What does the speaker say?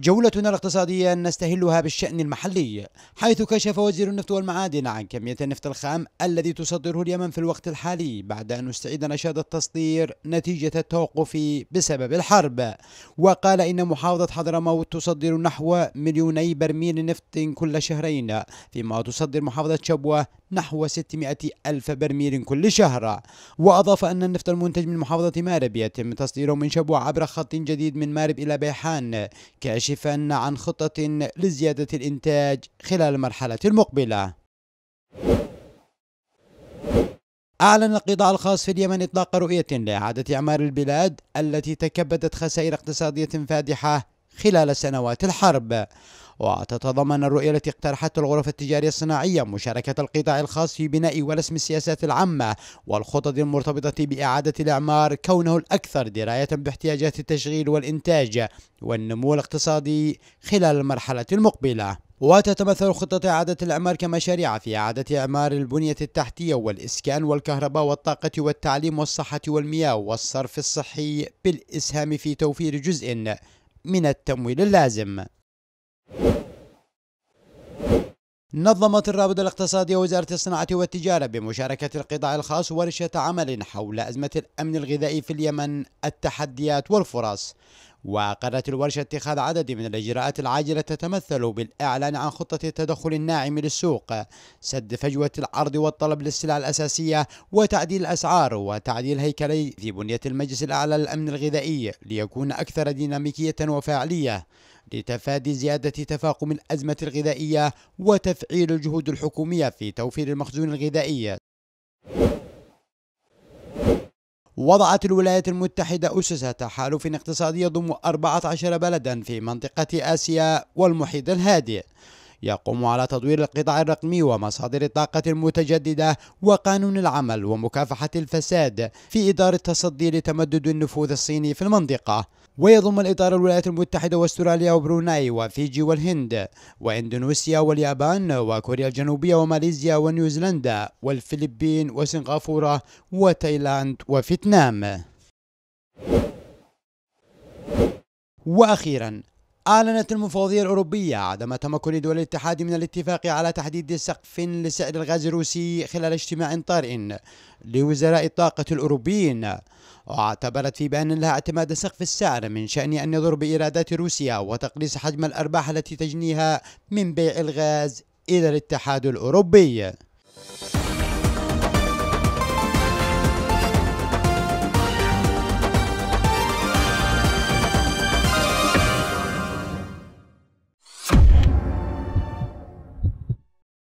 جولتنا الاقتصادية نستهلها بالشأن المحلي حيث كشف وزير النفط والمعادن عن كمية النفط الخام الذي تصدره اليمن في الوقت الحالي بعد أن استعيد نشاط التصدير نتيجة التوقف بسبب الحرب وقال إن محافظة حضرموت تصدر نحو مليوني برميل نفط كل شهرين فيما تصدر محافظة شبوة نحو 600 ألف برميل كل شهر وأضاف أن النفط المنتج من محافظة مارب يتم تصديره من شبوة عبر خط جديد من مارب إلى بيحان كاش كاشفا عن خطة لزيادة الإنتاج خلال المرحلة المقبلة أعلن القطاع الخاص في اليمن إطلاق رؤية لإعادة إعمار البلاد التي تكبدت خسائر اقتصادية فادحة خلال سنوات الحرب وتتضمن الرؤية التي اقترحت الغرف التجارية الصناعية مشاركة القطاع الخاص في بناء ورسم السياسات العامة والخطط المرتبطة بإعادة الإعمار كونه الأكثر دراية باحتياجات التشغيل والإنتاج والنمو الاقتصادي خلال المرحلة المقبلة وتتمثل خطة إعادة الإعمار كمشاريع في إعادة إعمار البنية التحتية والإسكان والكهرباء والطاقة والتعليم والصحة والمياه والصرف الصحي بالإسهام في توفير جزء من التمويل اللازم. نظمت الرابطة الاقتصادية وزارة الصناعة والتجارة بمشاركة القطاع الخاص ورشة عمل حول أزمة الأمن الغذائي في اليمن التحديات والفرص وقررت الورشة اتخاذ عدد من الإجراءات العاجلة تتمثل بالإعلان عن خطة التدخل الناعم للسوق سد فجوة العرض والطلب للسلع الأساسية وتعديل الأسعار وتعديل هيكلي في بنية المجلس الأعلى للأمن الغذائي ليكون أكثر ديناميكية وفاعلية لتفادي زيادة تفاقم الأزمة الغذائية وتفعيل الجهود الحكومية في توفير المخزون الغذائي وضعت الولايات المتحدة أسس تحالف اقتصادي يضم 14 بلدا في منطقة آسيا والمحيط الهادئ يقوم على تطوير القطاع الرقمي ومصادر الطاقة المتجددة وقانون العمل ومكافحة الفساد في إدارة التصدي لتمدد النفوذ الصيني في المنطقة ويضم الإطار الولايات المتحدة واستراليا وبروناي وفيجي والهند وإندونيسيا واليابان وكوريا الجنوبية وماليزيا ونيوزيلندا والفلبين وسنغافورة وتايلاند وفيتنام وأخيرا أعلنت المفوضية الأوروبية عدم تمكن دول الاتحاد من الاتفاق على تحديد سقف لسعر الغاز الروسي خلال اجتماع طارئ لوزراء الطاقة الأوروبيين واعتبرت في بيان لها اعتماد سقف السعر من شأن أن يضر بإيرادات روسيا وتقليص حجم الأرباح التي تجنيها من بيع الغاز إلى الاتحاد الأوروبي